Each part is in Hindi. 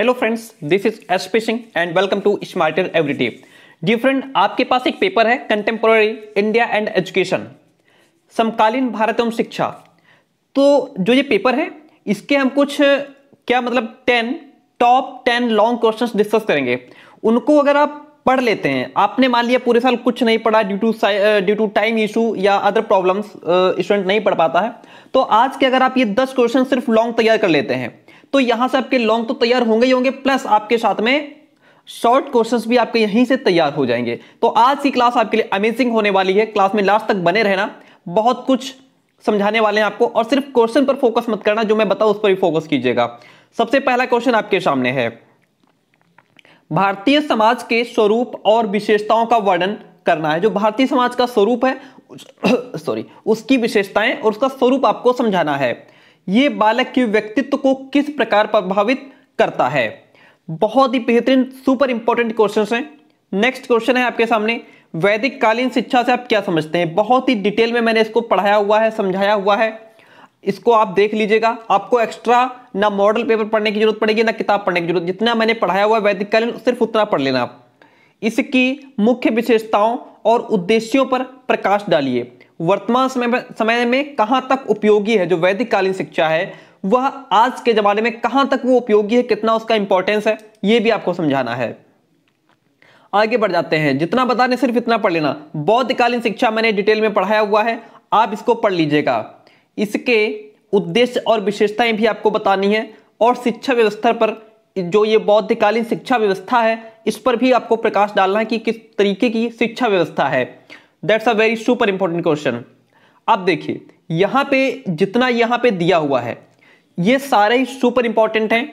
हेलो फ्रेंड्स दिस इज एस पिशिंग and welcome to smarter everyday डी फ्रेंड आपके पास एक पेपर है कंटेम्प्रोरी इंडिया एंड एजुकेशन समकालीन भारत एवं शिक्षा तो जो ये पेपर है इसके हम कुछ क्या मतलब ten top ten long questions discuss करेंगे उनको अगर आप पढ़ लेते हैं आपने मान लिया पूरे साल कुछ नहीं पढ़ा due to due to time issue या अदर प्रॉब्लम्स स्टूडेंट नहीं पढ़ पाता है तो आज के अगर आप ये दस क्वेश्चन सिर्फ लॉन्ग तैयार कर लेते हैं तो यहां से आपके लॉन्ग तो तैयार होंगे ही होंगे प्लस आपके साथ में शॉर्ट क्वेश्चंस भी आपके यहीं से तैयार हो जाएंगे तो आज की क्लास आपके लिए अमेजिंग होने वाली है क्लास में लास्ट तक बने रहना बहुत कुछ समझाने वाले हैं आपको और सिर्फ क्वेश्चन पर फोकस मत करना जो मैं बताऊं उस पर ही फोकस कीजिएगा सबसे पहला क्वेश्चन आपके सामने है भारतीय समाज के स्वरूप और विशेषताओं का वर्णन करना है जो भारतीय समाज का स्वरूप है सॉरी उसकी विशेषताएं और उसका स्वरूप आपको समझाना है ये बालक के व्यक्तित्व को किस प्रकार प्रभावित करता है बहुत ही बेहतरीन सुपर इंपॉर्टेंट क्वेश्चन है नेक्स्ट क्वेश्चन है आपके सामने वैदिक कालीन शिक्षा से आप क्या समझते हैं बहुत ही डिटेल में मैंने इसको पढ़ाया हुआ है समझाया हुआ है इसको आप देख लीजिएगा आपको एक्स्ट्रा ना मॉडल पेपर पढ़ने की जरूरत पड़ेगी ना किताब पढ़ने की जरूरत जितना मैंने पढ़ाया हुआ है वैदिक कालीन सिर्फ उतना पढ़ लेना आप इसकी मुख्य विशेषताओं और उद्देश्यों पर प्रकाश डालिए वर्तमान समय में समय में कहाँ तक उपयोगी है जो वैदिक कालीन शिक्षा है वह आज के ज़माने में कहां तक वो उपयोगी है कितना उसका इंपॉर्टेंस है ये भी आपको समझाना है आगे बढ़ जाते हैं जितना बताने सिर्फ इतना पढ़ लेना बौद्धकालीन शिक्षा मैंने डिटेल में पढ़ाया हुआ है आप इसको पढ़ लीजिएगा इसके उद्देश्य और विशेषताएं भी आपको बतानी है और शिक्षा व्यवस्था पर जो ये बौद्धकालीन शिक्षा व्यवस्था है इस पर भी आपको प्रकाश डालना है कि किस तरीके की शिक्षा व्यवस्था है that's a very super important question अब देखिए यहाँ पे जितना यहाँ पे दिया हुआ है ये सारे ही सुपर इंपॉर्टेंट हैं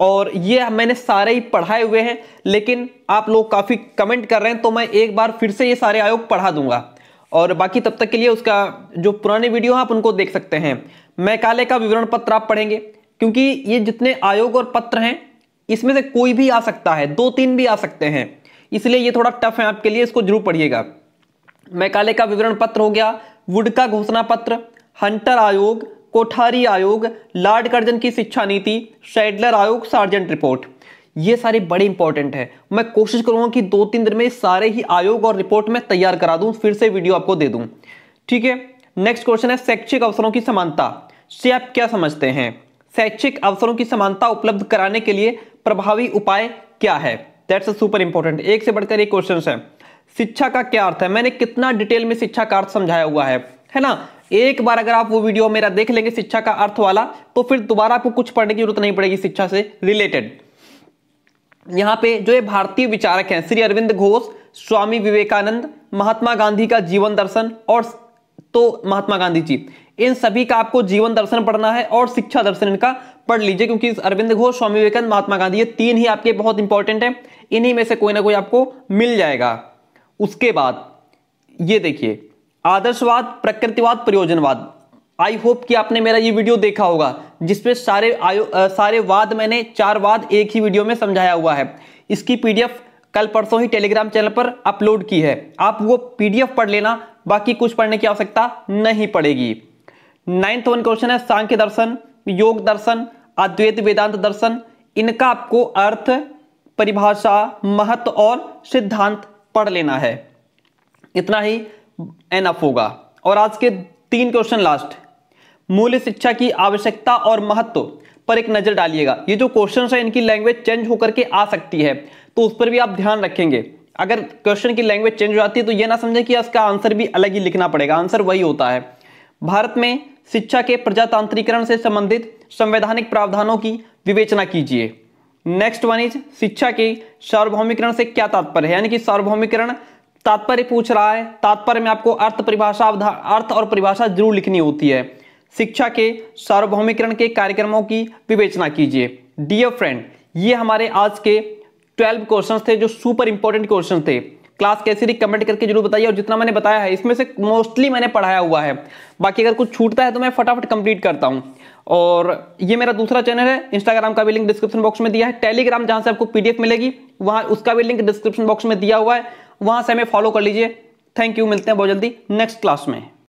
और ये मैंने सारे ही पढ़ाए हुए हैं लेकिन आप लोग काफ़ी कमेंट कर रहे हैं तो मैं एक बार फिर से ये सारे आयोग पढ़ा दूंगा और बाकी तब तक के लिए उसका जो पुराने वीडियो हैं आप उनको देख सकते हैं मैकाले का विवरण पत्र आप पढ़ेंगे क्योंकि ये जितने आयोग और पत्र हैं इसमें से कोई भी आ सकता है दो तीन भी आ सकते हैं इसलिए ये थोड़ा टफ है आपके लिए इसको जरूर पढ़िएगा मैकाले का विवरण पत्र हो गया वुड का घोषणा पत्र हंटर आयोग कोठारी आयोग लार्ड कर्जन की शिक्षा नीति शेडलर आयोग सार्जेंट रिपोर्ट ये सारे बड़े इंपॉर्टेंट है मैं कोशिश करूंगा कि दो तीन दिन में सारे ही आयोग और रिपोर्ट में तैयार करा दूं फिर से वीडियो आपको दे दूं ठीक है नेक्स्ट क्वेश्चन है शैक्षिक अवसरों की समानता से आप क्या समझते हैं शैक्षिक अवसरों की समानता उपलब्ध कराने के लिए प्रभावी उपाय क्या है दैट्स सुपर इंपॉर्टेंट एक से बढ़कर एक क्वेश्चन है शिक्षा का क्या अर्थ है मैंने कितना डिटेल में शिक्षा का अर्थ समझाया हुआ है है ना एक बार अगर आप वो वीडियो मेरा देख लेंगे शिक्षा का अर्थ वाला तो फिर दोबारा आपको कुछ पढ़ने की जरूरत नहीं पड़ेगी शिक्षा से रिलेटेड यहाँ पे जो ये भारतीय विचारक हैं श्री अरविंद घोष स्वामी विवेकानंद महात्मा गांधी का जीवन दर्शन और तो महात्मा गांधी जी इन सभी का आपको जीवन दर्शन पढ़ना है और शिक्षा दर्शन इनका पढ़ लीजिए क्योंकि अरविंद घोष स्वामी विवेकानंद महात्मा गांधी ये तीन ही आपके बहुत इंपॉर्टेंट हैं इन्हीं में से कोई ना कोई आपको मिल जाएगा उसके बाद ये देखिए आदर्शवाद प्रकृतिवाद प्रयोजनवाद आई होप कि आपने मेरा ये वीडियो देखा होगा जिसपे सारे आयो आ, सारे वाद मैंने चार वाद एक ही वीडियो में समझाया हुआ है इसकी पीडीएफ कल परसों ही टेलीग्राम चैनल पर अपलोड की है आप वो पीडीएफ पढ़ लेना बाकी कुछ पढ़ने की आवश्यकता नहीं पड़ेगी नाइन्थ वन क्वेश्चन है सांख्य दर्शन योग दर्शन अद्वैत वेदांत दर्शन इनका आपको अर्थ परिभाषा महत्व और सिद्धांत पढ़ लेना है इतना ही एनफ होगा और आज के तीन क्वेश्चन लास्ट मूल्य शिक्षा की आवश्यकता और महत्व पर एक नजर डालिएगा ये जो क्वेश्चन है इनकी लैंग्वेज चेंज होकर के आ सकती है तो उस पर भी आप ध्यान रखेंगे अगर क्वेश्चन की लैंग्वेज चेंज हो जाती है तो ये ना समझे कि इसका आंसर भी अलग ही लिखना पड़ेगा आंसर वही होता है भारत में शिक्षा के प्रजातांत्रिकरण से संबंधित संवैधानिक प्रावधानों की विवेचना कीजिए नेक्स्ट वन इज शिक्षा के सार्वभौमिकरण से क्या तात्पर्य है यानी कि सार्वभौमिकरण तात्पर्य पूछ रहा है तात्पर्य में आपको अर्थ परिभाषा अर्थ और परिभाषा जरूर लिखनी होती है शिक्षा के सार्वभौमिकरण के कार्यक्रमों की विवेचना कीजिए डियर फ्रेंड ये हमारे आज के ट्वेल्व क्वेश्चन थे जो सुपर इंपॉर्टेंट क्वेश्चन थे क्लास कैसी रही कमेंट करके जरूर बताइए और जितना मैंने बताया है इसमें से मोस्टली मैंने पढ़ाया हुआ है बाकी अगर कुछ छूटता है तो मैं फटाफट कंप्लीट करता हूँ और ये मेरा दूसरा चैनल है इंस्टाग्राम का भी लिंक डिस्क्रिप्शन बॉक्स में दिया है टेलीग्राम जहाँ से आपको पीडीएफ मिलेगी वहाँ उसका भी लिंक डिस्क्रिप्शन बॉक्स में दिया हुआ है वहाँ से हमें फॉलो कर लीजिए थैंक यू मिलते हैं बहुत जल्दी नेक्स्ट क्लास में